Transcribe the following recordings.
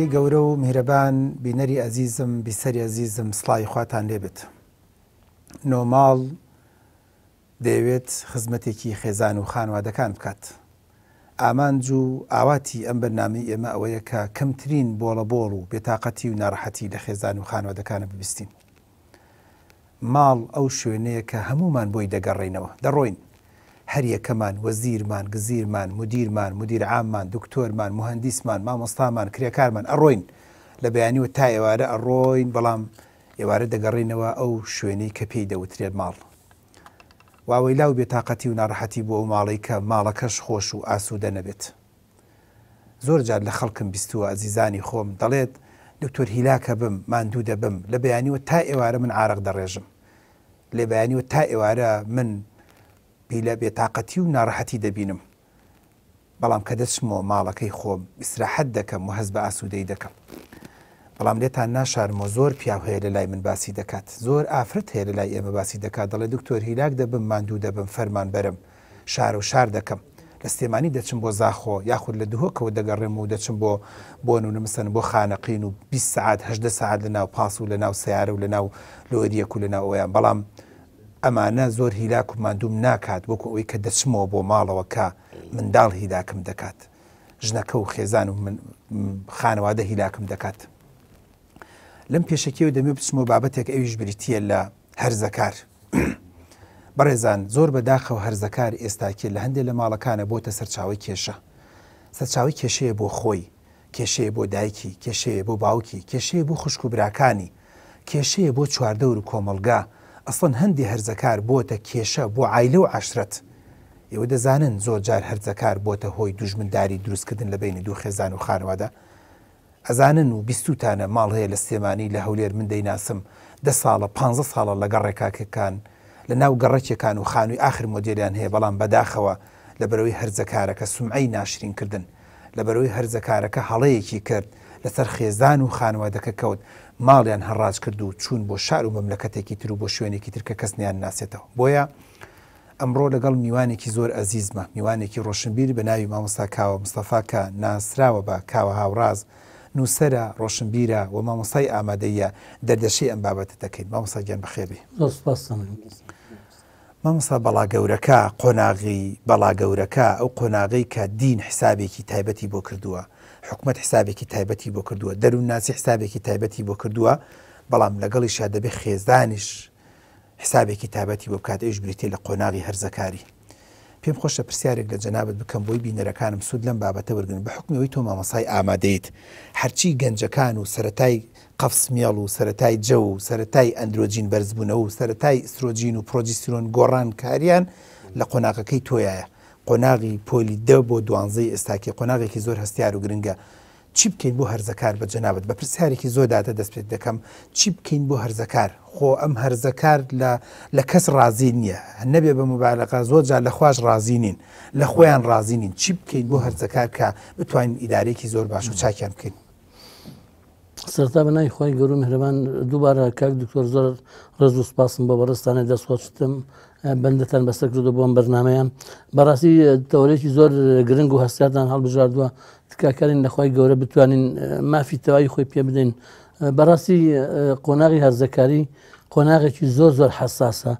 گەورە و میرەبان بینەری ئەزیزم بیسەری ئەزیزم سڵی خواتان لێبێت نۆماڵ دەیەوێت خزمەتێکی خێزان و خانوادەکان بکات ئامانج و ئاواتی ئەم بەرنامی ئێمە ئەوەیە کە کەمترین بۆڵە بۆڵ و بێتاقەتی و ناڕەحەتی لە خێزان و خانوادەکانە ببیستین ماڵ ئەو شوێنەیە کە هەمومان بۆی دەگەڕێنەوە دەڕۆین هەر یەکەمان وەزیرمان گزیرمان مدیرمان مدیر عاممان دکتۆرمان مهندیسمان مامۆستامان کرێکارمان ئەڕۆین لە بەیانیوە تا ئێوارە ئەڕۆین بەڵام ئێوارە دەگەڕینەوە ئەو شوێنەی کە پێی دەوترێت ماڵ واوەی لاو بێتاقەتی و ناڕەحەتی بۆ ئەو ماڵی کە ماڵەکەش خۆش و ئاسوودە نەبێت زۆر جار لە خەڵکم بیستوە ئازیزانی خۆم دەڵێت دکتۆر هیلاکە بم ماندوو دەبم لە بەیانیوە تا ئێوارە من عراق دەڕێژم لێ بەیانیوە تا ئێوارە من کەی لە بێتاقەتی و ناڕەحەتی دەبینم بەڵام کە دەچمەوە ماڵەکەی خۆم ئیسراحەت دەکەم و هەز بە ئاسوودەی دەکەم بەڵام لێتان ناشارمە زۆر پیاو هەیە لە لای من باسی دەکات زۆر ئافرەت هەیە لە لای ئێمە باسی دەکات دەڵێ دکتۆر هیلاک دەبم ماندوو دەبم فەرمان بەرم شار و شار دەکەم لە سێمانی دەچم بۆ زاخۆ یاخود لە دوهۆکەوە دەگەڕێم و دەچم بۆ بۆن و نمسن بۆ خانەقین و 20 ساعت 18 ساعت لە ناو پاس و لە ناو سیارە و لە ناو لۆریەک و لە ناو ئەویان بەڵام ئەمانە زۆر هیلاک و مادوم ناکات وەکو ئەوی کە دەچمەوە بۆ ماڵەوە کە منداڵ هیلاکم دەکات ژنەکە و خێزان و خانەوادە هیلاکم دەکات لەم پێشەکی و دەمێ بچمەوە بابەتێک ئەویش بریتە لە هەرزەکار بەڕێزان زۆر بەداخە و هەرزەکار ئێستاکی لە هەندێک لە ماڵەکانە بۆتە سەرچاوی کێشە سەرچاوی کێشەیە بۆ خۆی کێشەیە بۆ دایکی کێشەیە بۆ باوکی کێشەیە بۆ خوشک و براکانی کێشەیە بۆ چواردەور و کۆمەلگا ئەسڵەن هەندی هەرزەکار بۆتە کێشە بۆ عیلە و عشرەت ئێوە دەزانن زۆر جار هەرزەکار بۆتە هۆی دوژمنداری دروستکردن لە بینی دوو خێزان و خانوادا ئەزانن و بیستوتانە ماڵ هەیە لە سێمانی لە هەولێر من دەیناسم دە ساڵە 15 ساڵە لەگەڕ ڕێکاکەکان لە ناو گەڕەکێکان و خانووی آخر مۆدیریان هەیە بەڵام بەداخەوە لە بەرەوەی هەرزەکارەکە سومعی ناشرینکردن لە بەرەوەی هەرزەکارەکە هەڵەیەکی کرد لەسەر خێزان و خانوادەکە کەوت ماڵیان هەڕاج کرد و چوون بۆ شار و مەملەکەتێکی تر و بۆ شوێنێکی ترکە کەسنیان ناسێتەوە بۆیە ئەمڕۆ لەگەڵ میوانێکی زۆر ئەزیزمە میوانێکی ڕۆشنبیر بە ناوی مامۆستا کاوە مستەفاکە ناسراوە بە کاوە هاوڕاز نووسرە ڕۆشنبیرە و مامۆسای ئامادەیە دەردەشی ئەم بابەتە دەکەین مامۆسا گیان بەخێبی مامسا بەڵا گەورەکە قۆناغی بەڵا گەورەکە ئەو قۆناغی کە دین حسابێکی تایبەتی بۆ کردووە حکوومەت حسابێکی تایبەتی بۆ کردووە دەروون ناسی حسابێکی تایبەتی بۆ کردووە بەڵام لەگەڵی شا دەبێ خێزانش حسابێکی تابەتی بۆ بکات ئەوش بریتێ لە قۆناغی هەرزەکاری پێم خۆشە پرسیارێک لە جەنابەت بکەم بۆی بینەرەکانم سوود لەم بابەتە وەرگن بە حکمەوەی تۆ مامەسای ئامادەیت هەرچی گەنجەکان و سەتای قەفسمیێڵ و سەتای جە و سەتای ئەندروۆجین بەرزبوونەوە و سەتای ئیسرۆجین و پرۆجیسترۆن گۆڕان کاریان لە قۆناغەکەی تۆیە قۆناغی پۆلی دە بۆ دوانزەی ئێستاکی قۆناغێکی زۆر هەستیار و گرنگە چی بکەین بۆ هەرزەکار بە جەنابەت بە پرسیارێکی زۆر داتە دەست پێ دەکەم چی بکەین بۆ هەرزەکار خۆ ئەم هەرزەکار لە کەس رازی نییە نەبێ بە مبالەکە زۆر جار لە خوۆش رازیینین لە خۆیان رازیینین چی بکەین بۆ هەرزەکار کە بتوانین ئیدارێکی زۆر باش و چاکیان بکەین سەرتا بەنای خۆی گەورم هەرمان دووبارە کاک دکتۆر زۆر ڕز و سپاسم بە بەڕستانە دەستخۆشتم. بندەتەن بەسەر کردو بۆم بەرنمەیە بەڕاستی تەورێکی زۆر گرنگ و هەستیاتان هەڵبژاردووە تکاکەین لەخوای گەورە بتوانین مافی تەواوی خۆی پێ بدەین بەڕاستی قۆناغی هەرزەکاری قۆناغێکی زۆر زۆر حساسە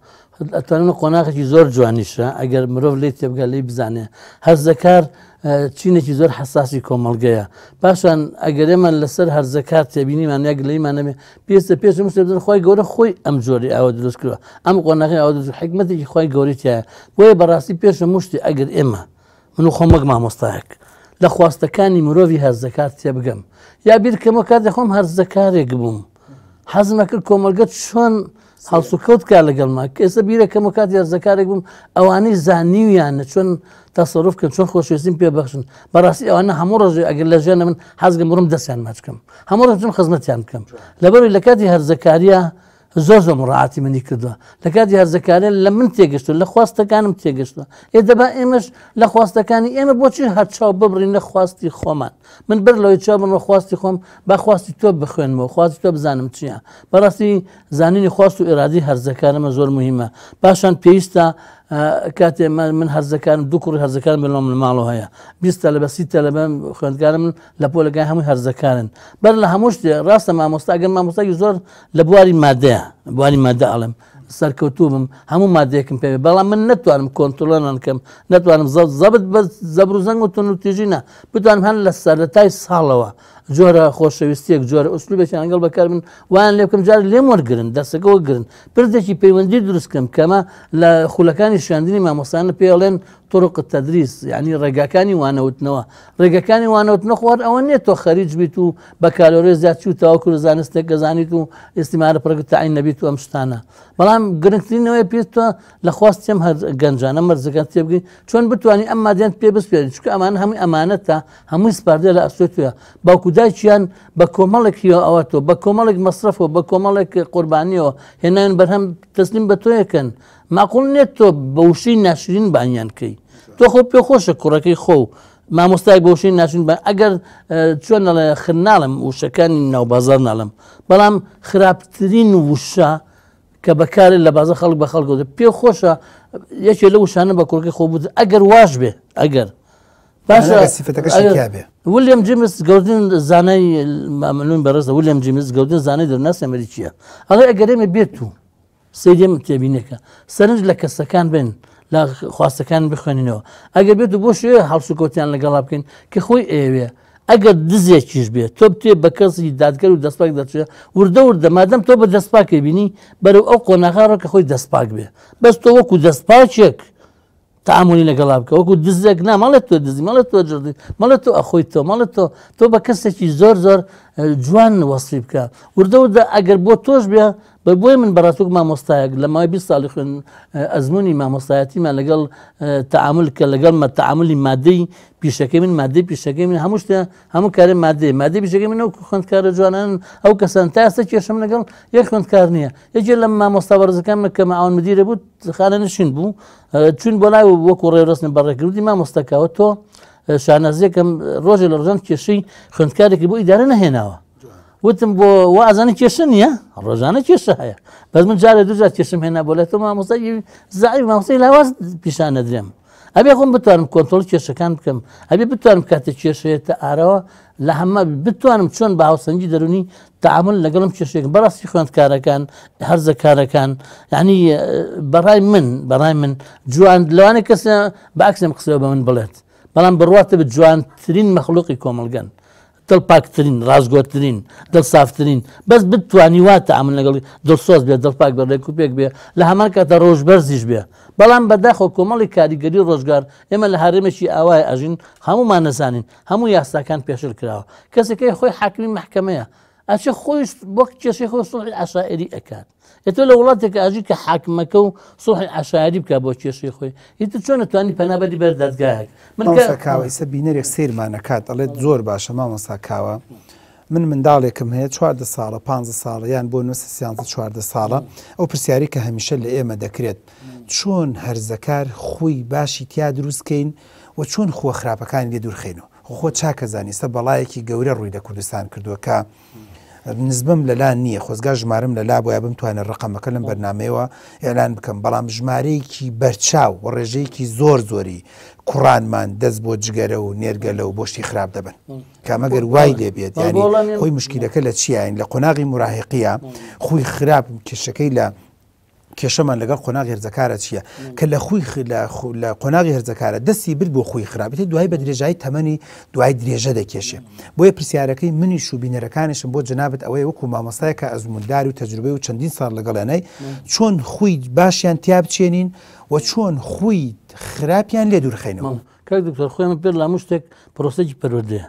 ئەتوانن قۆناغێکی زۆر جوانیشە ئەگەر مرۆڤ لی تێبگە لی بزانێ هەرزەکار چینێکی زۆر حساسی کۆمەلگەیە پاشان ئەگەرێمان لەسەر هەرزەکار تێبینیمان یەک لەیمانەێ پێستە پێش مسلێبن خۆی گەورە خۆی ئەم جۆری ئەوە دروست کردوە ئەم قۆناغی ئەو دروست حکمەتێکی خۆی گەوریتیە بۆیە بەڕاستی پێشە مشتی ئەگەر ئێمە من و خۆمەک مامۆستایەک لە خواستەکانی مرۆڤی هەرزەکار تێبگەم یا بیرکەمە کاتێک خۆم هەرزەکارێک بووم. حەز نەکرد کۆمەلگەت چۆن هەڵسوکەوت کا لەگەڵما کە ئێستا بیرەکەم کات یاrzەکارێک بووم ئەوانەی زانیویانە چۆن تاسەڕفکە چۆن خۆشویستیم پێبخشن بەڕاستی ئەوانە هەموو ڕژێ ئەگەر لە ژێنە من حەزگە مرم دەستیان ماچکەم هەموو ڕژم خزمەتیان بکەم لەبەر لە کاتی هەرزەکاریە زۆر زۆم ڕعاتی منی کردووە لە کات یارزەکارێ لە من تێگەشت لە خواستەکانم تێگەشتوە ئێ دەبا ئێمەش لە خواستەکانی ئێمە بۆچی هەرچاو ببرین لە خواستی خۆمان من بەر لەوەی چا بنەوە خواستی خۆم با خواستی تۆ بخوێنمەوە خواستی تۆ بزانم چییە بەڕاستی زانینی خواست و ئێرادی هەرزەکانمە زۆر مهمە باشان پێویستە کاتێ من هەرزەکان دو کوڕ هەرزەکان بلۆم لە ماڵەوە هەیە بیستە لە بەسی تە لە بەم خوێندکارم لە پۆ لەگای هەمووی هەرزەکانن بەر لە هەموو شتێ ڕاستە مامۆستاگەن مامۆستاکی زۆر لە بواری مادەیە بواری مادە ئاڵم سەرکەوتوبم هەموو مادەیەکم پێوێ بەڵام من نتوانم کۆنتترۆلەن کەم نتوانم زەبت بە زەبر و زەنگ و تون و تێژینە بتوانم هەن لە سەرەتای ساڵەوە جۆرە خۆشەویستیەک جۆرە ئوسلوبێکی ئەنگل بەکار من وان لێ بکەم جار لێم وەرگن دەسەکەەوە گرن پردێکی پەیوەندی دروستکەم کەمە لە خولەکانی شاندنی مامۆستانە پێڵێن طرق تدریس یعنی ڕێگاکانی وانەوتنەوە ڕێگەکانی وانەوتنە خوارد ئەوە نیە تۆ خەریج بیت و بە کالۆری زیاتی و تاواکو لە زانستێک گەزانیت و ئستیمارە پرگت تعین نەبیت و ئەم شتانە بەڵام گرنگترینەوەی پێستە لە خواستیم هەر گەنجانە مەرزەکان تێبگەین چۆن بتانی ئەم مادیان پێ بسپێن چکە ئەمان هەمووی ئەمانە تا هەمووی سپاردە لە ئەسوێتە باوکو خودداچیان بە کۆمەڵێکیەوە ئەوەتەوە بە کۆمەڵێک مەصرفەوە بە کۆمەڵێک قوربانیەوە هێنان بەرهەم تەسلیم بە تۆیەکەن ماقول نێت تۆ بەوشی ناشرین بانیانکەی تۆ خۆ پێ خۆشە کوڕەکەی خۆ مامۆستای بۆشی ناشین بە ئەگەر چۆن لە خناڵم وشەکانی ناوبازار ناڵم بەڵام خراپترین وشە کە بەکارێت لە بازە خەڵک بە خەڵکەوت پێ خۆشە یەکێ لە وشانە بە کوڕکی خۆ بود ئەگەر واش بێ ئەگەر ویلیام جیمس گەوتن زانای مامنون بەڕستە ویلیام جیمس گەوتن زانای دەرناس ئەمەری چییە؟ ئەڵێ ئەگەرێمە بێت و سێدیم تێبینەکە سەرنج لە کەسەکان بن لە خواستەکان بخوێنینەوە ئەگەر بێت و بۆ شێ هەڵسوکۆتیان لەگەڵا بکەین کە خۆی ئێوێ ئەگەر دزێکیش بێت تۆ بتێ بە کەسی دادگەر و دەستپاک دەچێت وردە وردە مادەم تۆ بە دەستپاکە بینی بەرەو ئەو قۆناغاڕە کە خۆی دەستپاک بێ بەس تۆ وەکو دەستپاچێک تعاملی لەگەڵا بکە وەکو دزێک نامەڵێت تۆ دزی مەڵێت تۆ جردی مەڵێت تۆ ئەخۆی تۆ مەڵێت تۆ تۆ بە کەسێکی زۆر زۆر جوان وەسی بکە اگر ئەگەر بۆ تۆش بێ بە بۆی من بەڕاتوک مامۆستایەک لە مای خون ساڵی خوێن ئەزمموی مامۆستایەتیمان لەگەڵ تعامل کە لەگەڵ مە تعاملی مادەی پیشەکەی من مادەی پیشەکەی من هەموو شتە هەموو کارە مادەی مادەی پیشەکەی منەوە خوندکارە جوانان ئەو کەسان تاسە کێشم لەگەڵ یەک خوندکار نییە یەکێ لە مامۆستا بەرزەکانمە کە ئەوان مدیرە بوو خانە نشین بوو چون بۆ لای وەکو ڕێڕستن بەڕێکردی مامۆستەکەەوە تۆ شانازیەکەم ڕۆژێ لە ڕژەن کێشەی خوندکارێکی بۆ ئیدارە نەهێناوە وتم بۆ وازانە کێشە نییە ڕۆژانە کێشە هەیە بەس من جارە دوجار کێشم هێنا بۆ لێت مامۆسای زعی مامۆسای لاواز پیشانە درێم ئەبێ خۆم بتوانم کۆنتۆل کێشەکان بکەم ئەبێ بتوانم کاتە کێشێتە ئارەوە لە هەمە بتوانم چۆن بە هاوسەنگی دەرونی تعامل لەگەڵم کێشێک بەڕاستی خوێندکارەکان هەرزەکارەکان ینی بەڕای من بەڕای من جوان لەوانە کەسە باکسم قسە بە من بڵێت بەڵام بڕاتە بە جوانترین مەخلوقی کۆمەلگەن دڵ پاکترین ڕازگۆترین دڵ سافترین بەس بتوانیواتە ئەمن لەگەڵی دڵسۆز بێ دڵ پاک بەڕێک و پێک بێ لە هەمان کاتە ڕۆژبەرزیش بێ بەڵام بەداخۆ کۆمەڵی کاریگەری ڕۆژگار ئێمە لە هەرێمەشی ئاوای ئەژین هەمومان نەزانین هەموو یاساکان پێشل کراوە کەسەکەی خۆی حاکمی محکمەیە ئەچ خۆی وەک کێسی خۆ سڵ ئاسائری ئەکات ئێتۆ لە وڵاتێک ئاژی کە حاکمەکە و سڵحی ئاشاری بکە بۆ کێشی خۆی هیتە چۆن نتوانانی پەنابەری بەردادگایك من کاوەسە بینەرێک سیرمانەکات ئەڵێت زۆر باشە مامۆسا کاوە. من منداڵێکم هەیە چواردە ساڵە پ ساڵە یان بۆ نوسییان چواردە ساڵە ئەو پرسیاری کە هەمیشە لە ئێمە دەکرێت چۆن هەرزەکار خۆی باشی تیا دروستکەین و چۆن خۆ خراپەکان لێ دوورخێنەوە خۆ چاکەزانی سە بەڵایەکی گەورە ڕووی لە کوردستان کردووە کە نزبم لەلا نییە خۆزگا ژمارم لەلا بۆە بمتوانە ڕقەمەکە لەم بەرنمەوە ئێلان بکەم بەڵام ژمارەیەکی بەرچاو و ڕێژەیەکی زۆر زۆری کوڕانمان دەست بۆ جگەرە و نێرگە لەو بۆشتی خراپ دەبن کامەگەر وای لێبێت یانی خۆی مشکلەکە لە چیین لە قۆناغی مراهقیە خوی خراپ کشەکەی لە کێشەمان لەگەڵ قۆناغ هێرزەکارە چییە کە لە خوی لە قۆناغی هێرزەکارە دەستی برد بۆ خۆی خراپێتی دوای بە درێژایی تەمەنی دوای درێژە دەکێشێ بۆیە پرسیارەکەی منی شوبینەرەکانیشم بۆ جنابەت ئەوەی وەکو مامۆستای کە ئەزموندار و تەجربە و چەندین سال لەگەڵێنەی چۆن خوی باشیان تیاب بچێنین و چۆن خوی خراپیان لێ دوورخینەوە کاک دکتۆر خۆیان پێر لامو شتێک پرۆسەجی پەرۆدەیە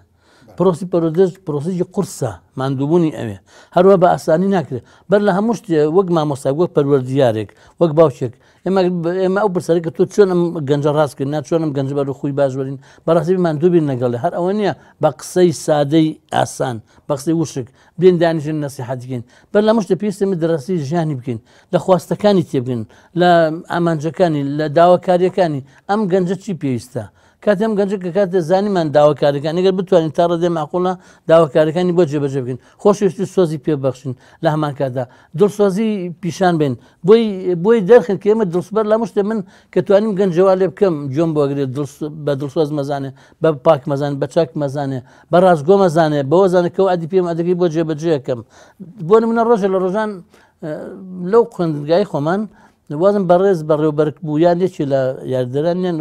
پرۆسی پەرۆدەست پرۆسیجی قورسە مادووبوونی ئەوێ هەروە بە ئاسانی ناکرێت بەر لە هەموو شتێ وەک مامۆستا وەک پەروەردیارێک وەک باوچێک ئێمە ئێمە ئەو برسەرێککە تۆ چۆنم گەنج ڕاستکرد نا چۆنم گەنج بەر خۆی باشوەرین بەڕاستی مادووبین لەگەڵێ هەر ئەوە نییە بە قسەی سادەی ئاسان بە قسەی وشک بێن دانیژن نسیحاتگەین بەر لە مشتە پێستێمە دەڕاستی ژیانی بکەین لە خواستەکانی تێبگن لە ئامانجەکانی لە داواکاریەکانی ئەم گەنجە چی پێویستە؟ کاتێم گەنج کە کات زانیمان داواکارەکان ئەگەر بتوانین تاڕە دێ ماقۆڵە داواکارەکانی بۆ جێبەجێ بکەین خۆشویستی سۆزی پێبەخشین لە هەمان کادا دڵسۆزی پیشان بین بۆی بۆی دەرخن کە ئێمە دڵسبەر لە مشتێ من کە توانیم گەنجەوە لێ بکەم جۆم بۆگرێت بە دڵسۆز مەزانێ بە پاک مەزان بە چاک مەزانێ بە ڕازگۆ مەزانێ بەوە زانەکەەوە ئادی پێم ئەدەگەی بۆ جێبەجێەکەم بۆ منە ڕۆژە لە ڕۆژان لەو خوندگای خۆمان وازم بەڕێز بەڕێوبەرک بوویان لێکی لە یاردەران نێن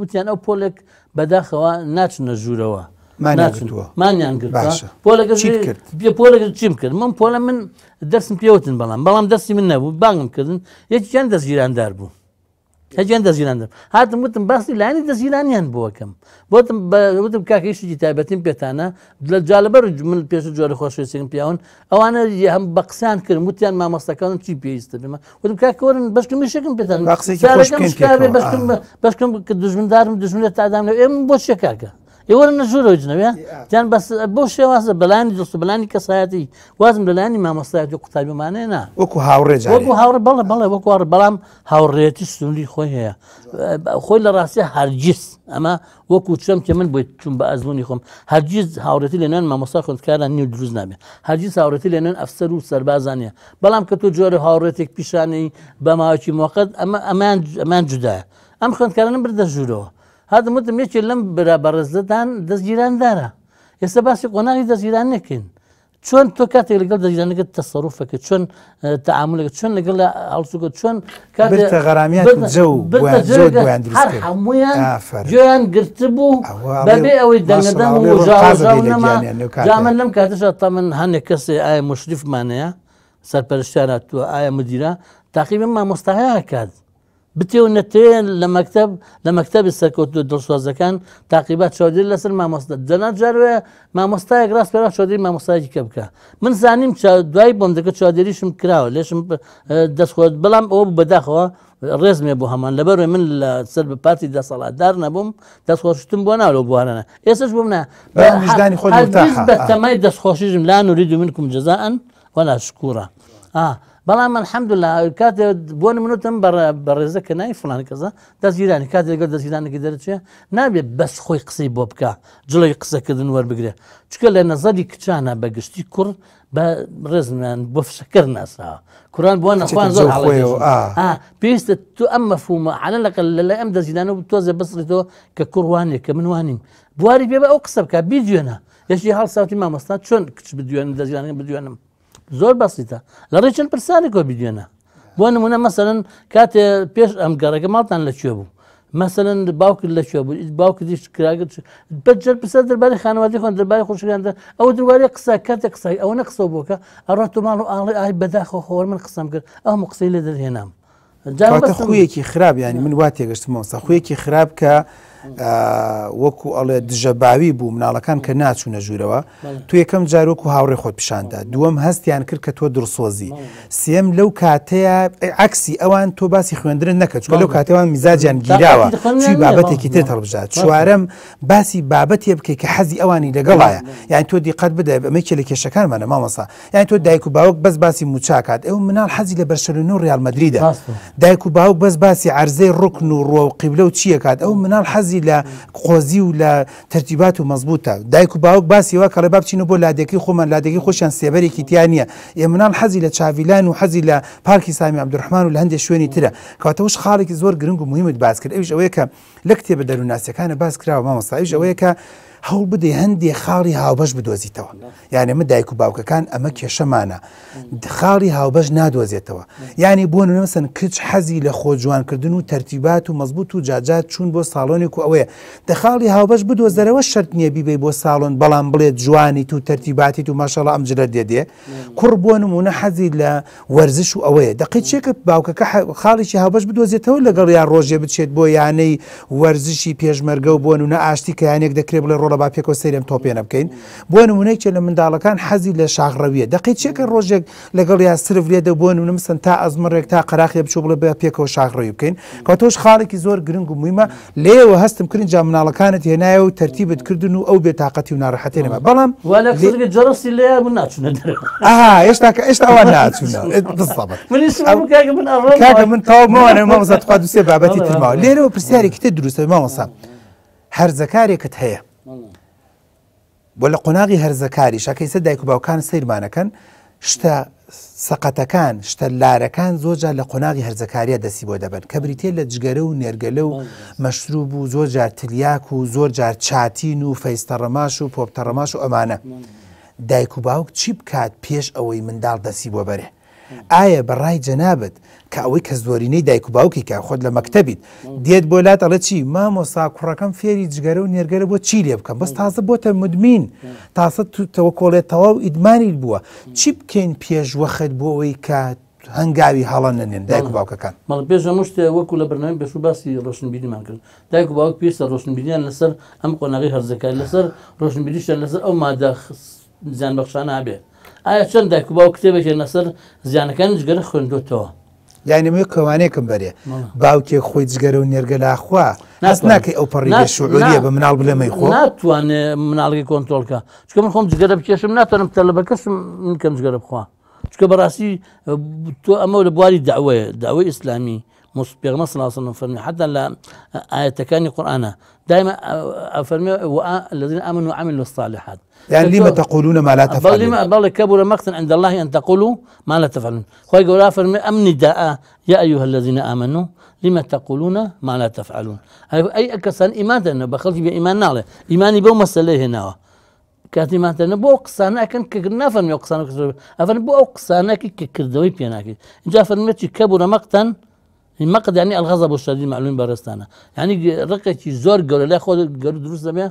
وتیان ئەو پۆلێک بەداخەوە ناچنە ژوورەوە مانیان پۆلەکە چیم کرد من پۆلە من دەستم پێوتن بەڵام بەڵام دەستی من نەبوو بانگم کردن یەکیان دەستگیراندار بوو هەجیان دەزیلاندم هاتم وتم باسی لاینی دەزیلانیان بووەکەم بۆتم وتم کاکەیشی تایبەتیم پێتانە جالب جالبەر من پێش خوش خۆشویستم پیاون ئەوانە هەم بە قسان کردم وتیان مامۆستەکانم چی پێویستە بمە وتم کاکەورن بەشکم شکم پێتان بەشکم دژمندارم دژمنە تادام ام ئێمە بۆ شکاکە ئێوەرە نەژوورەوە جنەوە جان بەس بۆ شێوازە بەلانی دەست و بەلانی کەسایەتی وازم لەلایانی مامەستایەتی قوتابیمانێ نا وەکو هاوڕێج وەکو هاوڕ بەڵە بەڵێ وەکووارە بەڵام هاوڕێتی سنووری خۆی هەیە خۆی لە ڕاستی هەرگیز ئەمە وەکو چم کە من بۆی چون بە ئەزمونی خۆم هەرگیز هاوڕێتی لێنان مامۆستا خوندکاران نیو دروست نابێ هەرگیز هاوڕێتی لێنان ئەفسەر و سەربازانە بەڵام کە تۆ جۆرە هاوڕێتێک پیشانی بە ماوەکی مۆقت ئەمە ئەمان جودایە ئەم خوندکارانە بردە ژوورەوە هذا مدم يشلم برابرزدتان دزجيران دارا يستباسي قناغي دزجيران نكين چۆن تۆ کاتێک لەگەڵ دەجانەکەت تەسەڕوفەکە چۆن تەعااملەکە چۆن لەگەڵ لە ئاڵسوکە چۆن گۆیان گرت بوو بەبێ ئەوەی دەنگدان جامە لەم کاتەشە تا من هەنێک کەسێ ئایا مشریفمانەیە سەرپەرشتیان هاتووە ئایا مدیرە تاقیبم مامۆستاهەیە کات بتيو نتين لمكتب لمكتب السكوت دو دو سوزا كان تعقيبات شو دير لسر ما مصد جنا جربه ما مستاك راس برا شو دير ما مستاك كبكا من زانيم شو دواي بوندك شو ديري شم كراو ليش اه، دس خود بلام او بداخوا رزم ابو همان لبروي من السر بارتي دا صلاة دارنا نبوم دس خوش شتم بوانا ولو بوانا ايساش بومنا اه، هل بيز بتماي دس لا نريد منكم جزاء ولا شكورا آه. بەڵام من حەمدولا کات بۆ منوتم بەڕێزە کە نای فلان کەزە دەستگیرانی کات لەگەڵ دەستگیرانێکی دەرچێ نابێت بەس خۆی قسەی بۆ بکە جڵی قسەکردن وەربگرێ چکە لە نەزەری کچانە بەگشتی کوڕ بە ڕزمان بۆ فشەکە ناساوە کوران بۆ نەخوان زۆر پێویستە تو ئەم مەفومە على لەقل لە ئەم دەزیدانە تۆزە بسڕێتەوە کە کوڕوانێک کە منوانیم بواری پێ بە ئەو قسە بکە بیجێنە یەشی هەڵ ساوتی مامەستا چۆن کچ بدوێن دەزیانەکە بدوێنم زۆر بەسیتە لە ڕێچەند پرسانی کۆ بدوێنە بۆ نمونە مەسەرن کاتێ پێش ئەم گەڕەکە ماڵتان لەکوێ بوو مەسەن باوکرد لەکوێ بوو باوکردیش کراگەت بەجر پرسە دەرباری خانوادی خوۆن دەرباری خۆشگەاندە ئەو دروارە قسە کاتێ قسای ئەو نە قسە بووکە ئەڕات و ماڵ و ئاڵی ئای بەداخۆ خۆر من قسەم کرد ئەو قسەی لە دەرهێنام خویەکی خراپ ینی من وا تێگەشتمەوەسا خویەکی خراپ کە وەکو ئەڵێ دژەباوی بوو مناڵەکان کە ناچوونە ژوورەوە تو یەکەم جارۆک و هاوڕێ خۆت پیشاندا دووەم هەستیان کرد کە تۆ درسۆزی سێم لەو کاتەیە عکسی ئەوان تۆ باسی خوێندرن نەکرد چکە لەو کاتەوان میزاجیان گیراوە چی بابەتێکی تر هەڵبژات چوارم باسی بابەتێ بکەیت کە حەزی ئەوانی لەگەڵایە یان تۆ دیقەت بدە ئەمەیکی لە کێشەکانمانە مامەسا یان تۆ دایک و باوک بەس باسی موچاکات ئەو منال حەزی لە بەرشەلون و ریال مدریدا دایک و باوک بەس باسی عرزەی ڕکن و ڕۆ و قیبلە و چیەکات ئەو منال حەزی ڕێبازی لە قۆزی و لە ترتیبات و مەزبوطە دایک و باوک باسیەوە کە ڕێبا بچینە بۆ لادێکی خۆمان لادێکی خۆشیان سێبەرێکی تیانە ئێمنان حەزی لە چاویلان و حەزی لە پارکی سامی عبدرحمان و لە هەندێک شوێنی ترە کاتەوەش خاڵێکی زۆر گرنگ و مهمت باس کرد ئەوش ئەوەیە کە لە کتێبە دەروناسیەکانە باس کراوە مامەساویش ئەوەیە کە هەوڵ بدێ هەندێک خاڵی هاوبەش بدۆزیتەوە یانێ من دایک و باوکەکان ئەمە کێشەمانە خاڵی هاوبەش نادۆزێتەوە یعنی بۆ نوەسن کچ حەزی لە خۆ جوانکردن و تەرتیبات و مەزبوط و جاجات چوون بۆ ساڵۆنێک و ئەوەیە دەخاڵی هاوبەش بدۆزەرەوە شرت نییە بیبێ بۆ ساڵۆن بەڵام بڵێت جوانی و تەرتیباتی و مەشەڵ ئەم جرە دێدێ کوڕ بۆ نمونە حەزی لە وەرزش و ئەوەیە دقیت چێکە باوکەکە خاڵیی هاوبەش بدۆزێتەوە لەگەڵ یان ڕۆژێ بچێت بۆ یانەی وەرزشی پێشمەرگە و بۆن و نە ئاشتی کە یانێک دەکرێت بڵێ ڕۆ بڵە با پێکۆ سەیرم تۆپێنە بکەین بۆ نمونەیەکێ لە منداڵەکان حەزی لە شاغڕەویە دقیت چێکە ڕۆژێک لەگەڵ یا سرف لێدە بۆ نونم سن تا ئەزمڕێک تا قراخی بچوو بڵە بە پێکەوە شاغڕەوی بکەین کە تۆش خاڵێکی زۆر گرنگ و مویمە لێوە هەستم کردن جا مناڵەکانت هێنایە و تەرتیبت کردن و ئەو بێتاقەتی و ناڕحەتێنەوە بەڵام جەڕستی لێ من ناچونە هێشتا کە ئێشتا ئەوان ناچونە من تاوانە مەزەخوا دوسێ بابەتی ترماوە لێرەوە پرسیارێکی تر دروستە ماوەسا هەرزەکارێکت هەیە بۆ لە قۆناغی هەرزەکاری شەکەیسە دایک و باوکان سیرمانەکەن شتە سەقەتەکان شتە لارەکان زۆرجار لە قۆناغی هەرزەکاریە دەسی بۆ دەبن کە بریتێ لە جگەرە و نێرگەلە و مەشروب و زۆر جار تلیاک و زۆر جار چاتین و فەیستەڕەماش و پۆپتەڕەماش و ئەمانە دایک و باوک چی بکات پێش ئەوەی منداڵ دەسی بۆ بەرێ ئایا بەڕای جەنابەت کە ئەوەی کە زۆرینەی دایک و باوکی کە خۆت لە مەکتتەبیت دێت بۆ لات ئەڵە چی مامۆسا کوڕەکەم فێری جگەرە و نێرگەرە بۆ چی لێ بکەم بەس تازە بۆتە مدمین تاسە تەوە کۆڵێت تەواو ئیدمانی بووە چی بکەین پێشوەخت بۆ ئەوەی کات هەنگاوی هەڵان نێن دایک و باوکەکان مەڵ پێشە مشتێ وەکو لە بەرنامی پێش و باسی ڕۆشنبیریمان کرد دایک و باوک پێستە ڕۆشنبیریان لەسەر ئەم قۆناغی هەرزەکە لەسەر ڕۆشنبیریشە لەسەر ئەو مادە زیان بەخشانە هابێت ئایا چەند دایک باو کتێبێکی نەسەر زیانەکان جگەر خوێندوتەوە یانمێ کەوانێکم بەرێ باوکێ خۆی جگەرە و نێرگەلاخوا ناست ناکەی ئەو پەڕی شوعە بە مناڵ بلێمەی خۆ ناتوانێ مناڵی کۆنتۆلکە چکە من خۆم جگەرە بکێشم ناتەنم تەلە بە کەسم من کەم جگەرە بخوا چکە بەڕاستی تۆ ئەمە لە بواری داوەیە داوای ئیسلامی مسپێغمە سناسن فەرمی حدا لە ئاەتەکانی قورآانە دائما أفرمي الذين آمنوا وعملوا الصالحات يعني لما تقولون ما لا تفعلون لما بالله كبر مقتا عند الله أن تقولوا ما لا تفعلون خوي يقول فرمي أم نداء يا أيها الذين آمنوا لما تقولون ما لا تفعلون أي أكسان إيمان تنا بخلتي بإيمان نعلي إيماني بو مسألة هنا كاتي ما بۆ بو اقسان اكن كنا ئەفەن يقسان ئەو بو اقسان کردەوەی كردوي اینجا فەرمەتی کە كبر مەقتەن این يعني ما قد یعنی يعني الغضب الشدید معلوم برستانه یعنی يعني رقه چی زور گەورە لای خود گەور دروست دەبێ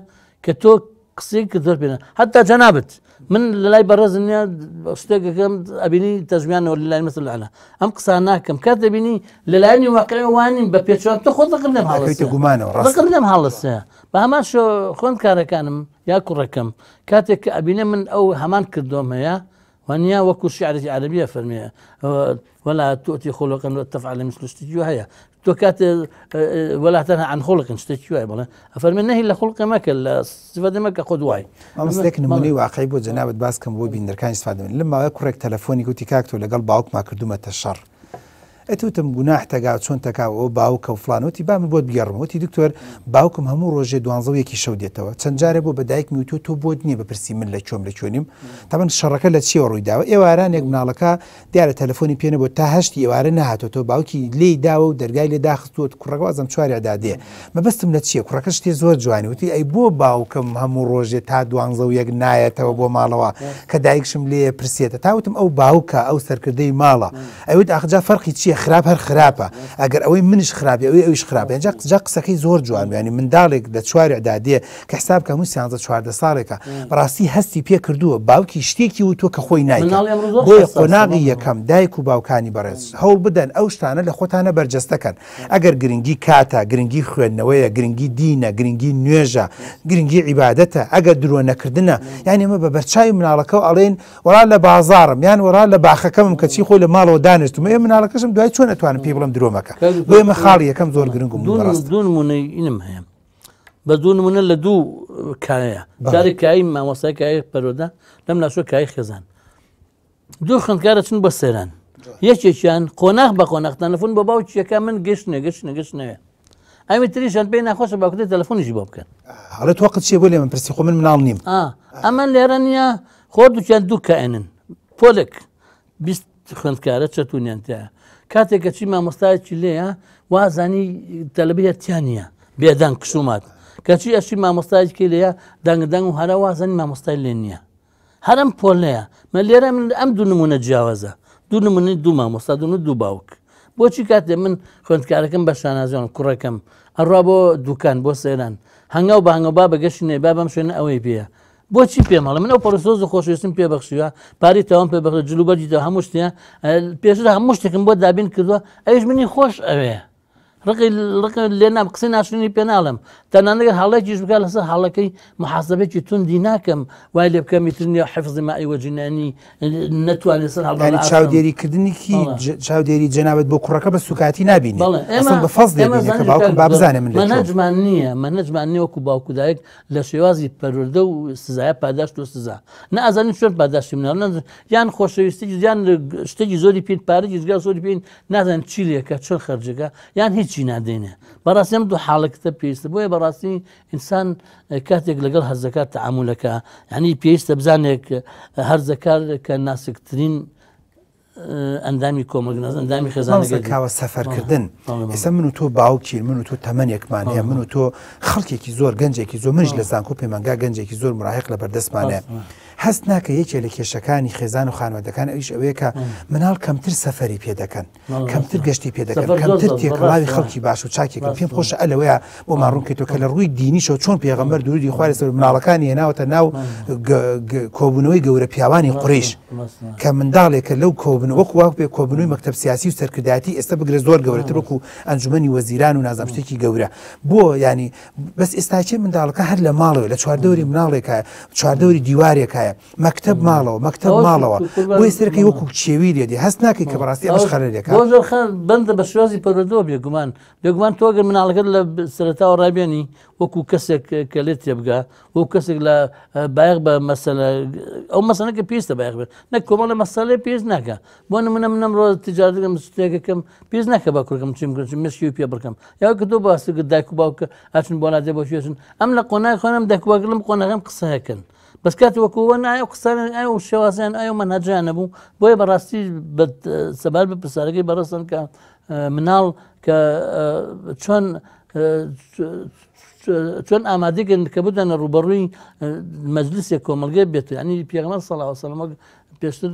کە تۆ قسەی کە زۆر پێێنە من لە لای بەڕێز نیە شتێکەکەم ئەبینی تەژمیانەوە لە لای مثل لەعە ام قصانا كم کات دەبینی لە لایانی واقعی وانین بە پێچوان تۆ خۆ دەقم لەم هاڵێتە گومانەوە ڕقم لەم هەڵسە بە هەمان شۆ خوند کارەکانم یا کوڕەکەم کاتێک من او همان کردۆم هەیە وانيا وكو شعر عربيه فرمي ولا تؤتي خلقا وتفعل مثل استجوا هيا توكات آه، آه، ولا تنهى عن خلق استجوا بلا فرمي نهي لخلق ما كل استفاد ما كقدواي امس لك نموني واقعي بو جناب باسكم بو بين دركان استفاد لما كوريك تلفوني كوتي كاكتو لقلب عوك ما كردومه الشر ئەتوتم گوناح تەگا چۆن تەکاوەوە باوکە و فلانوتی با من بۆت بگەڕمەوەتی دکتۆر باوکم هەموو ڕۆژێ دوانزەوەیەکی شەو دێتەوە چەند جارێ بۆ بەدایک میوتۆ تۆ بۆت نییە بەپرسی من لە چۆم لە چۆنیم تاەن شەڕەکە لە چیەوە ڕوویداوە ئێوارانێک مناڵەکە دیارە تەلفۆنی پێێنە بۆ تا هەشتی ئێوارە نهاتۆ تۆ باوکی لی داوە و دەرگای لێ داخستوت کوڕەوازم چواریا دادێ مەبستم لە چیە کوڕەکەش تێ زۆر جوانی وتی ئەی بۆ باوکم هەموو ڕۆژێ تا دوانزە و یەک نایەتەوە بۆ ماڵەوە کە دایکشم لێ پرسێتە تاوتم ئەو باوکە ئەو سەرکردەی ماڵە ئەوت ئاخجا فەرقی چیە خراپ هەر خراپە ئەگەر ئەوەی منش خراپی ئەوی ئەوش خراپ جا قسەکەی زۆر جوانیانی منداڵێک لە چوار عدادێ کە حساب کە موسیانزە چواردە ساڵێکە بەڕاستی هەستی پێ کردووە باوکی شتێکی و تۆ کە خۆی نای بۆیە قۆناغی یەکەم دایک و باوکانی بەڕێز هەوڵ بدەن ئەو شتانە لە خۆتانە بەرجەستەکەن ئەگەر گرنگی کاتە گرنگی خوێندنەوەیە گرنگی دینە گرنگی نوێژە گرنگی عیباەتە ئەگە درۆ نەکردنە یانی مە بە بەرچوی مناڵەکە و ئەڵێن وەرا لە بازارم یان وەرا لە باخەکەم کەچی خۆی لە ماڵەوە دانشتم ێ مناڵەکەشم دو دوای چۆن ئەتوانم پێ بڵم درۆمەکە بۆێمە خاڵی یەکەم زۆر گرنگم دوونمونە اینم هەیە بە دوونمونە لە دوو کایە جارێک کایی مامۆستای کای پەرۆدا لەم لاشۆ کای خێزان دوو خوندکارە چون بە سێران یەکێکیان قۆناغ بە قۆناختانەفون بە باو چیەکە من گەشت نەگەشت نەگەشت نەوێ ئەمی تریشان پێی ناخۆشە باکوتە تەلفۆنیشی بۆ بکەن حڵێت وەقت چێ بۆ لێ من پرسی خۆ من مناڵ نیم ئەمە لێرە نیە خۆ دوچیان دوو کائێنن پۆلێک خوندکارە چەتونیان تایە کاتێککە چی مامۆستایکی لێە وازانی تەلبە تیانە بێدان کشومات کەچی ئەشی مامۆستایکی لێە دەنگدەنگ و هەرا وازانی مامۆستای لێ نییە هەرم پۆلەیە مە لێرە من ئەم دوو نمونە جیاوازە دوو نمونی دوو مامۆستا دون دوو باوک بۆچی کاتێ من خوێندکارەکەم بە شانازیان کوڕەکەم ئەڕوا بۆ دوکان بۆ سێران هەنگاو بەنگەوبا بەگەشتێ با بەم شوێنە ئەوەی پێە بۆچی پێمەڵە منە پرسۆز و خۆشویستم پێبخشیوە پاری تاوان پێبخ جلوبەرجیدا هەموو شتیان پێشدا هەموو شتێکم بۆ دابین کردووە ئەوش منی خۆش ئەوەیە لێ نام قسە ناشنی پێناڵم تەنانەگە هەڵێکی بگە لەسەر هەڵەکەی مححاسبێکی توندی ناکەم وای لێ بکە میترنیە حفزی ماەوە جینانی نتوانێت سەر هەڵدانی چاودێریکردنیکی چاودێری جەناوت بۆ کوڕەکە بە سوکاتی نبینی بە فەز بابزانێ منەجمان نییە منەجمان نیوەکو باوکودایک لە شێوازی پەروردە و سزایە پاداشت و سزا نازانی شوێن پاداشتی منە یان خۆشەویستی یان شتێکی زۆری پێین پارێکی زگە زۆری پێین نازان چیلێکە چۆن خەرجەکە یان هیچ هیچی نادێنێ بەڕاستیم دوو حاڵکتە پێویستە بۆیە بەڕاستی ئینسان کاتێک لەگەڵ هەرزەکە تعامولەکە ینی پێویستە بزانێک هەرزەکار کە ناسکترین ئەندامی کۆمەگناز ئەندامی خێزانەکە کاوە سەفەرکردن ئێستا من و تۆ باوکی من و تۆ تەمەنێکمان هەیە من و تۆ خەڵکێکی زۆر گەنجێکی زۆر منش لە زانکۆ پەیمانگا گەنجێکی زۆر مراحق لە بەردەستمانە. هەست ناکە یەکێ لە کێشەکانی خێزان و خانوەدەکان ئەویش ئەوەیە کە منال کەمتر سەفری پێ دەکەن کەمتر گەشتی پێ دەکەن کەمتر تێکڵاوی خەڵکی باش و چاکێکن پێم خۆشە ئەلەوەیە بۆ ماڕوونکەیتەوە کە لە ڕووی دینیشەوە چۆن پێغەمبەر دووری خوارد سەر مناڵەکانی هێناوەتە ناو کۆبنەوەی گەورە پیاوانی قڕیش کە منداڵێکە لەو کۆبن وەک واک پێ کۆبنەوەی مەکتب سیاسی و سەرکردایەتی ئێستا بگرە زۆر گەورەتر وەکو ئەنجومی وەزیران و نازام شتێکی گەورە بۆ ینی بەس ئێستاچێ منداڵەکە هەر لە ماڵەوە لە چواردەوری مناڵێکە چواردەوری دیوارێکایە ئەوەیە مەکتب ماڵەوە مەکتب ماڵەوە بۆی سەرەکەی وەکو چێوی لێدی هەست ناکەی کە بەڕاستی ئەوش خەرێکەکە بندە بە شێازی پەرۆدۆ بێگومان بێگومان تۆگە مناڵەکەت لە سەرتاوە ڕابێنی وەکو کەسێک کە لێت تێبگا وەو کەسێک لە بایق بە مەسە ئەو مەسەنەکە پێستە بایق بێت نەک کۆمەڵە مەسەڵێ پێست ناکە بۆ منە منم ڕۆ تجارەکەم سوتێکەکەم پێست ناکە بە کوڕکەم چیم گرچ مشکی پێ بکەم یا کە تۆ باستگە دایک و باوکە ئەچن بۆ نادێ بۆشێشن ئەم لە قۆنای خوێنم دەکوواگرم قۆنەکەم قسەکەن. بەس کات وەکووە نایە قسانن ئای و شێوازیان ئایا من هەجان نەبوو بۆیە بەڕاستی سەبار بە پرسارەکەی بەڕستن کە مناڵ کە چۆن چۆن ئامادەگەن کە بدەنە ڕوبەڕووی مەجلسێک کۆمەلگە بێت ینی پێغمە سەڵاوسەلمە پێشتر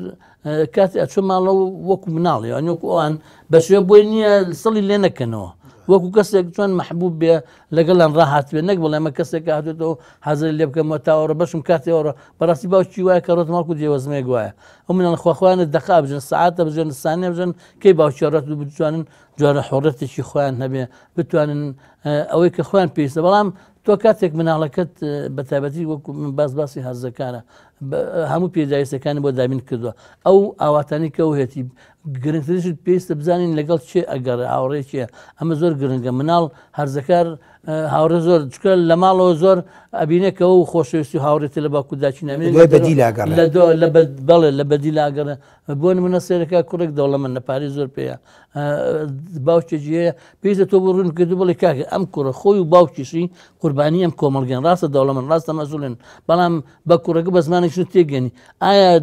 کاتی ئەچۆ ماڵەوە وەکو مناڵی ئەنیۆکو ئەوان بەشێ بۆی نییە محبوب لێ نەکەنەوە وەکو کەسێک چۆن مححبوب بێ لەگەڵان ڕاهاتێ نەک بڵێ ئەمە کەسێک هاتێتەوە حەزر لێ بکەمەوە تاوەڕە بەشم کاتێەوە بەڕاستی باوکی وایە کە ڕۆت ماکو جێوەزمێ گوایە ئەو منان خواخواانە دەقا بژن سعاتە بژێن سانێ بژن کەی باوچێڕەت و بتوانن جوارە آه، حۆڕەتێکی خۆیان هەبێ بتوانن ئەوەی کە خۆیان پێویستە بەڵام تۆ کاتێک مناڵەکەت آه، بەتابەتی وەکو من باز باسی هەرزەکانە هەموو پێداویستەکانی بۆ دامین کردووە ئەو ئاواتانی کە هەتی گرنگترشت پێویستە بزانین لەگەڵ چێ ئەگەر هاوڕێ چێ ئەمە زۆر گرنگە مناڵ هەرزەکار هاورە زۆر چکە لە ماڵەوە زۆر ئەبینەکە و خۆشەویستی هاورێتی لە باکوداچی نامێت بەڵێ لە بەدی لاگەرە بۆ منە سێرەکە کوڕێک دەوڵە من نەپاری زۆر پێەیە باوچێجیەیە پێویستە تۆ بۆ ڕون کردو بڵی کاکە ئەم کوڕە خۆی و باوکیشی قوربانی ئەم کۆمەلگەن ڕاستە دەوڵە من ڕاستە مەزولێن بەڵام بە کوڕەکە بە زمانە جوانی شد تیک آیا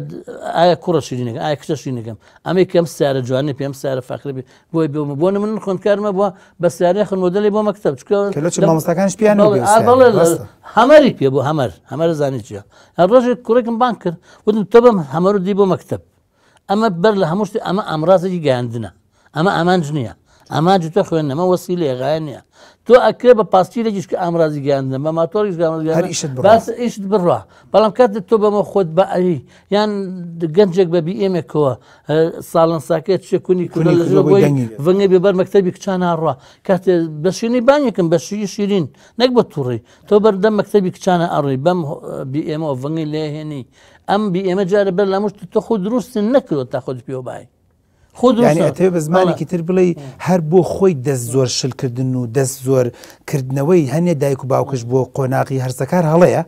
آیا کورشی دی نگم آیا کشی نگم اما یکی هم سعی جوانی پیام سعی فقری بی بوی بیوم بونم من خوند کار ما با بس سعی خون مدلی با مکتب چکار کلاچی ما مستقیمش پیام نمیگیریم بله، آره ولی بله، بله. همه ری پیام بو همه همه زنی چیا هر روز کم بانک کرد و دو تا همه رو دی با مکتب اما برله همونش اما امراضی گندنا اما امنج نیا ئەما جوتە خوێنەمە وەسی لە ێغای نیە تۆ ئەکرێ بە پاستیرێکیش کە ئامرازی گیاندە بە ماتۆریش ئیشت بڕە بەڵام کاتت تۆ بەمە خۆت بە ئەری یان گەنجێک بە بیئێمێکەوە ساڵن ساکێت شکونی کوونگە بێبەر مەکتتەبی کچان هاڕە کاتێ بەشینی بانێکم بە شوی شیرین نەک بە توڕی تۆ بەردەم مەکتتەبی کچانە ئەڕی بەم بیئێمە ڤنگی لێهێنی ئەم بیئێمە جارە بەر لەمەشت تۆ خۆ دروستن نەکرۆ تا خۆت پێوە بای. خۆتەوێت بە زمانێکی تر بڵێ هەر بۆ خۆی دەست زۆر شلکردن و دەست زۆرکردنەوەی هەنێ دایک و باوکش بۆ قۆناقی هەرسەکار هەڵەیە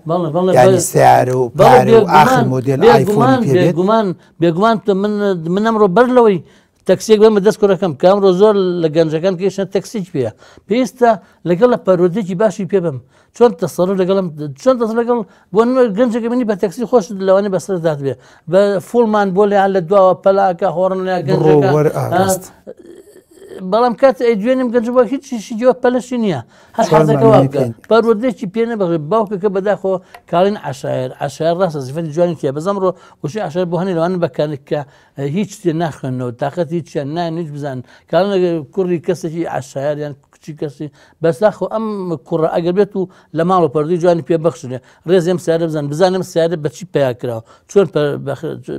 سیارە و مۆدل گومان بێگومان بێگومان من منەمڕۆ بەر لەوەی تەکسێک بەمە دەست کوڕەکەم کامڕۆ زۆر لە گەنجەکان کێشە تەکسیج پێە پێویستە لەگەڵ لە پەرۆدێکی باشی پێبم چۆن تەسەڕ لەگەڵم چۆن دەست لەگەڵ بۆ گەنجەکە منی بە تەکسی خۆش لەوانی بەسەردات بێ بە فڵمان بۆ لە لە دواوە پەلاکە هۆڕن بەڵام کات دوێنم گەنجەوە هیچیشی جووە پەلشی نییە هەرەکەوا بکە بەڕۆدێکی پێ باوکەکە بەداخۆ کاڵین عشایر عشار ڕاستە زیفەنی جوانی کێ بەزەم ڕۆ وشی عشار بۆ هەنی بەکانکە هیچ تێ ناخوێنەوە تااقەت هیچ چیان نان بزان کاڵ کوڕی کەسێکی عشایریان کچی کەسی بەساخ ئەم کوڕە ئەگەر بێت و لە ماڵ پەردی جوانی پێبخشنێ ڕێزیم سیارە بزان بزانم سیارە بەچی پیاکراوە چۆن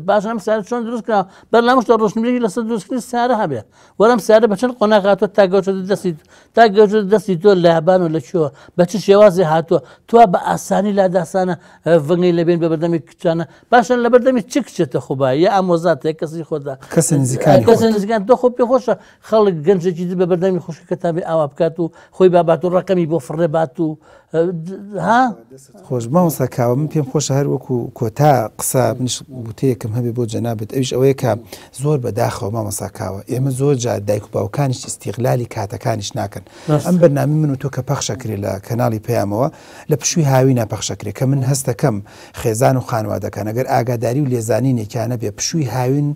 باشم سیارە چۆن دروستکرا بەرنامشتا ڕۆشنبیی لەسەر دروستکردنی سارە هەبێ وەرم سیارە بەچەند قۆناغاتۆ تا گەوچە دەستی تا گەوجە دەستی تۆ لابان و لە چوە بەچ شێوازی هاتووە تو بە ئاسانی لاداسانە ڤنگی لەبێن بە بەردەمی کچانە باشە لە بەردەمی چ کچێتە خوبای یا ئامۆزات کەسی خۆدا کەس نزیکان تۆ خۆ پێ خۆشە خەڵک گەنجێکی بە بەردەمی خوشککە تا بێ ئاوا بکات و خۆی بابات و ڕقەمی بۆ فڕێبات و ها خۆش مامۆستا کاوە من پێم خۆشە هەر وەکو کۆتا قسە منش بوتەیەکم هەبێ بۆ جەنابێت ئەوش ئەوەیە کە زۆر بەداخەوە مامۆسا کاوە ئێمە زۆر جا دایک و باوکانیش استیغلالی کاتەکانیش ناکەن ئەم بەنامی من و تۆ کە پەخشەکرێ لە کەناڵی پامەوە لە پشووی هاوی ناپەخشەکرێ کە من هەستەکەم خێزان و خانوادەکان ئەگەر ئاگاداری و لێزانین یەکیانە بێ پشووی هاوین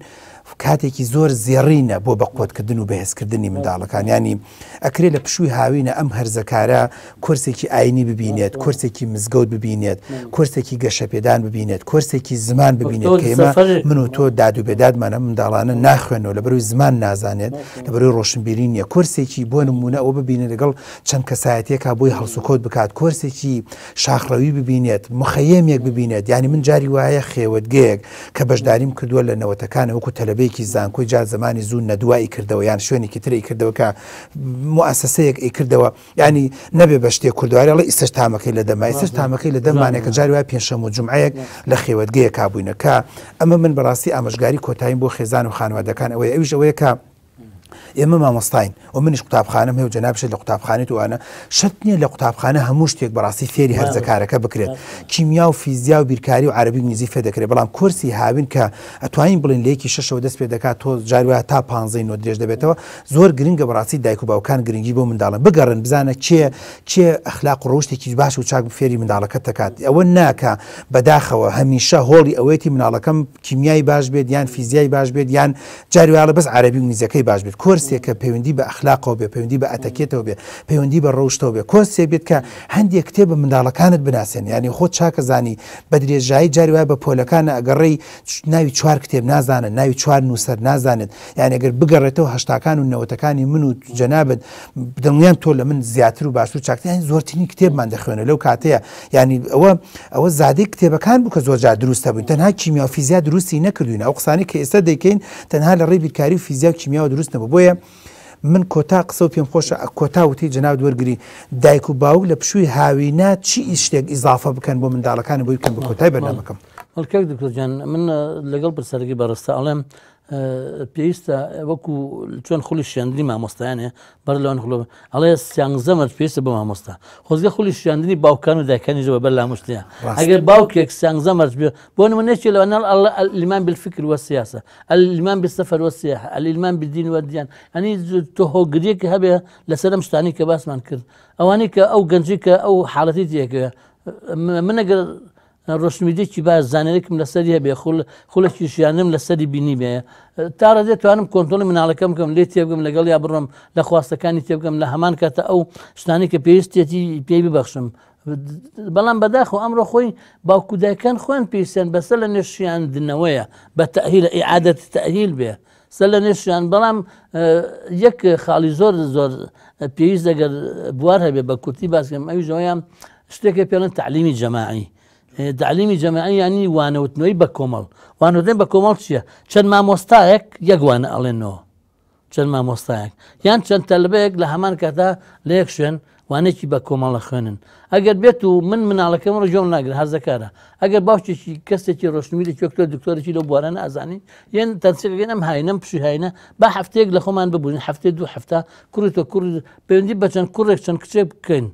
کاتێکی زۆر زێڕینە بۆ بە قوتکردن و بەهێزکردنی منداڵەکان ینی ئەکرێ لە پشووی هاوینە ئەم هەرزەکارە کورسێکی ئاینی ببینێت کورسێکی مزگەوت ببینێت کورسێکی گەشەپێدان ببینێت کورسێکی زمان ببینێت کەمە من و تۆ دادوبێدادمانە منداڵانە ناخوێنەوە لە بەروی زمان نازانێت لە بەروی ڕۆشنبیری نیە کورسێکی بۆ نمونە ئەو ببینێت لەگەڵ چەند کەسایەتێکا بۆی هەڵسوکۆت بکات کورسێکی شاخڕەوی ببینێت مخەیەمێک ببینێت ینی من جاری وایە خێوەتگەیەک کە بەشداریم کردووە لە نەوەتەکانە وەکو تەلە عربەیەکی زانکۆی جا زمانی زوو نەدوایی کردەوە یان شوێنێکی تری کردەوە کە موسسەیەک ئی کردەوە ینی نەبێ بە شتێ کوردواری ڵی ئستش تامەکەی لە دەما ئستش تامەکەی لە دەمانێکە جاری وای پێشەم و جمعەیەک لە خێوەتگەیە کابووینەکە ئەمە من بەڕاستی ئامژگاری کۆتاییم بۆ خێزان و خانوادەکان ئەوەی ئەوژەوەیە کە ئێمە مامەستاین و منیش قوتابخانم هێو جەنابشێت لە قوتابخانێت وانە شت نییە لە قوتابخانە هەموو شتێک بەڕاستی فێری هەرزەکارەکە بکرێت کیمیا و فیزیا و بیرکاری و عربی نزی فێ دەکرێت بەڵام کورسی هاوین کە ئەتوانین بڵین لەیەکی شەشەوە دەست پێ دەکات تۆ جاروایە تا پانزەی نۆ درێژ دەبێتەوە زۆر گرنگگە بەڕاستی دایک و باوکان گرنگی بۆ منداڵن بگەڕن بزانە چێ چێ ئەخلاق ڕۆشتێکی باش و چاک فێری منداڵەکە تکات ئەوە ناکە بەداخەوە هەمیشە هۆڵی ئەوەیەتی مناڵەکەم کیمیای باش بێت یان فیزیای باش بێت یان جاریواە بەس عربی و نزیەکەی باش بێت کورس کۆسێکە پەیوەندی بە ئەخلاقەوە بێ پەیوەندی بە ئەتەکێتەوە بێ پەیوەندی بە ڕەوشتەوە بێ کۆسێ بێت کە هەندێک کتێب بە منداڵەکانت بناسێن ینی خۆت چاکەزانی بە درێژایی جاری وای بە پۆلەکانە ئەگەڕێی ناوی چوار کتێب نازانن ناوی چوار نووسەر نازانێت یانەگەر بگەڕێتەوە هەشتاکان و نەوەتەکانی من و جەنابێت دڵنیان تۆ لە من زیاتر و باشتر چاکتیان زۆرتنی کتێبمان دەخوێنە لەو کاتەیە ینی ئەوە ئەوە زیادی کتێبەکان بوو کە زۆرجار دروستە بوون تەنها کیمیافیزیا دروستی نەکردوین ئەو قسانی کە ئێستا دەکەین تەنها لە ڕێ بیرکاری فیزیا و کیمیا و دروست نەبوو بۆیە کە من کۆتا قسە و پێم خۆشە کۆتا وتی جناو دوەرگری دایک و باوک لە پشووی هاوینا چی شتێک ئیزافە بکەن بۆ منداڵەکان بۆی بکەن بە کۆتای بەنامەکەم هەڵکەک دکتۆرجان من لەگەڵ پرسەرگی بەڕستا ئەڵێم پێویستە وەکو چۆن خولی شێندنی مامۆستایانێ بەر لەوان خلۆ ئەڵێ سیانزەمە پێویستە بە مامۆستا خۆزگە خولی شێندنی باوکان و داکانی ژەوە بەر لامشتەیە ئەگەر باوکێک سیانزەمەرج بێ بۆ نمونێکی لەوە لیمان بالفکر وەسیاسە ئەلیمان بسەفەر وەسیە ئەلیمان بدین وەردیان ئەنی تۆ هۆگریەکی هەبێ لەسەرم شتانی کە باسمان کرد ئەوانی کە ئەو گەنجی کە ئەو حالەتی تێکە منەگەر ڕۆشنمیدێکی باز زانانێکم لەسەری هەبێ خولەکی شیانم لەسەری بینی بێ تاڕە دێتوانم کۆنتۆلی مناڵەکەم کەم لێ تێبگەم لەگەڵ یا بڕم لە خواستەکانی تێبگەم لە هەمان کاتە ئەو شتانی کە پێویستێتی پێی ببەخشم بەڵام بەداخۆ ئەمڕۆ خۆی باوکودایکان خۆیان پێویستیان بەسەر لە نێشیان دنەوەیە بە تەهیل عادەت تەهیل بێ. سە لە نێشیان بەڵام یەک خاڵی زۆر زۆر پێویست دەگەر بوار هەبێ بە کورتی باسکەم ئەوی ژۆیان شتێکە پێڵن تعلیمی جەماعی دالیمی جەمەعی ینی وانەوتنەوەی بە کۆمەڵ وانوتێن بە کۆمەڵ چییە چەند مامۆستایەک یەکوانە ئەڵێنەوە چەند مامۆستایەک یان چەند تەلبەیەک لە هەمان کەتا لە یەک شوێن وانێکی بە کۆمەڵە خوێنن ئەگەر بێت و من مناڵەکەم ڕژۆم ناگر هەزەکارە ئەگەر باوچێکی کەسێکی ڕۆشنوی لە کۆکتۆر دکتۆرەی لە بوارانە ئازانی یەن تەنسیێنم هاینم پشیهینە با هەفتەیەک لە خۆمان ببوون هەفتێ دوو هەفتا کوڕی تۆ کوڕ پەیوەندی بەچەند کوڕێک چەند کچێ بکەین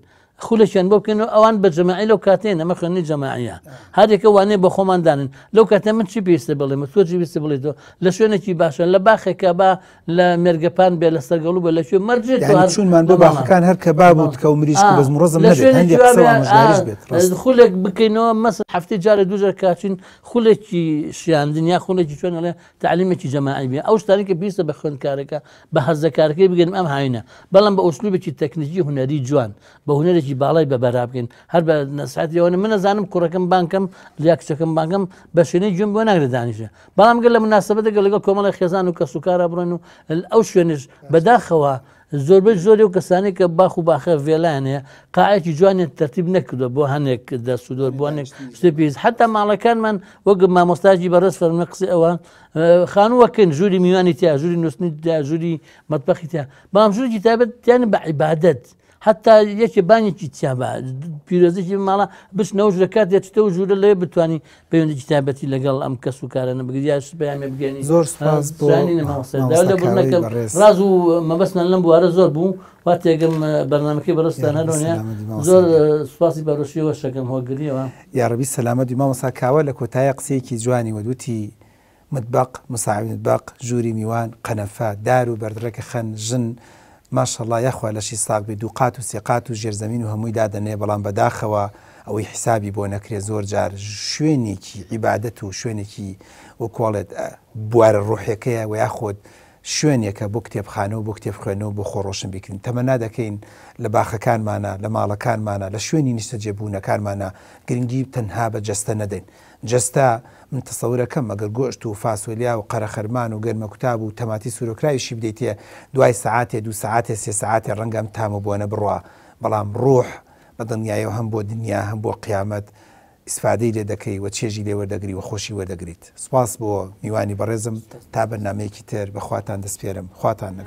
خولەشیان بۆ بکەن و ئەوان بە جەماعی لەو کاتێن ئەمە خوێنی جەماعە هەرێکە وانێ بە خۆماندانن لەو کاتە من چی پێویستە بڵێمە تۆجی ویستە بڵێتەوە لە شوێنێکی باشە لە باخێکە با لە مێرگەپان بێ لە سەرگەڵو بە لە شوێ مەرجێت چونمان بۆ باخەکان هەر کە بابوو کە مریش بەز ڕزم خولێک بکەینەوە مەس هەفتی جارە دوژە کاچین خولێکی شیاندن یا خولێکی چۆن لە تعلیمێکی جەماعی بێ ئەو شتانی کە پێویستە بە خوێنکارەکە بە هەزەکارەکەی بگەن ئەم هاینە بەڵام بە ئوسلوبێکی تەکنیکی هوەری جوان بە هوەرێکی ئەمەرجی باڵی بە بەرابگەین هەر بە نەساتیەوەن من نەزانم کوڕەکەم بانکەم لە کچەکەم بانگەم بە شوێنەی جون بۆ ناگردانیشە بەڵام گەل لە مناسبەتەگە لەگە کۆمەڵی خێزان و کە سوکارە بڕن و ئەو شوێنش بەداخەوە زۆربەی زۆری و کەسانی کە باخ و باخە ڤێلانەیە قاعەتی جوانێت تەرتیب نەکردوە بۆ هەنێک دەسوودۆر بۆنێک شتێ پێز حتا ماڵەکانمان وەک مامۆستاجی بەڕست فەرمە قسی ئەوە خانووەکەن ژووری میوانی تیا ژووری نووسنی دا ژووری مەتبەخی تیا بام ژووری تابەت تیان بە عیبادت. حتا یەکی بانێکی چابە پیرۆزێکی ماڵە بچنەوە ژەکات دێتتە و ژورە لێ بتانی پەیوەندی کتابەتی لەگەڵ ئەم کەس و کارە نەبگریاش بەیانێ بگەنی زۆر ڕاز و مەبەستان لەم بوارە زۆر بوو وا تێگەم بەرنمەکەی بەڕستانەرۆنیە زۆر سوپاسی بەڕۆشیەوە شەکەم هۆگریەوە یاڕبی سەلامەتی مامەسا کاوە لە کۆتایە قسەیەکی جوانی وەدوتی. مدبق مساعی مدبق ژووری میوان قەنەفە دار و بەردرەکە خەن ژن ماشەڵلا یەخوا لەشی ساقبی دووقات و سێقات و ژێرزەمین و هەمووی دادەنێ بەڵام بەداخەوە ئەوەی حیسابی بۆ نەکرێ زۆر جار شوێنێکی عیبادەت و شوێنێکی وەکۆڵێت بوارە ڕوحەکەیە و یاخۆت شوێنێکە بۆ کتێبخانە و بۆ کتێب خوێنەوە بۆ خۆڕۆشن بکردن تەمەنا دەکەین لە باخەکانمانە لە ماڵەکانمانە لە شوێنی نیشتە جێبوونەکانمانە گرنگی تەنها بە جەستە نەدەین جستا من تەسەورەکەم مەگەر گۆشت و فاسولیا و قەرەخەرمان و گەرمە کوتاب و تەماتی سوورۆکرایشی بدەیتە دوای سعاتێ دو سعاتێ سێ سعاتێ ڕەنگەم تامە بۆنە بڕە بەڵام ڕۆح بە دڵنیایەوە هەم بۆ دنیا هەم بۆ قیامەت ئیسفادەی لێ دەکەی و چێژی لێ وەردەگری و خۆشی وەردەگریت سپاس بۆ میوانی بەڕێزم تا بەرنمەیەکی تر بەخواتان دەستپێرم خواتان نەگە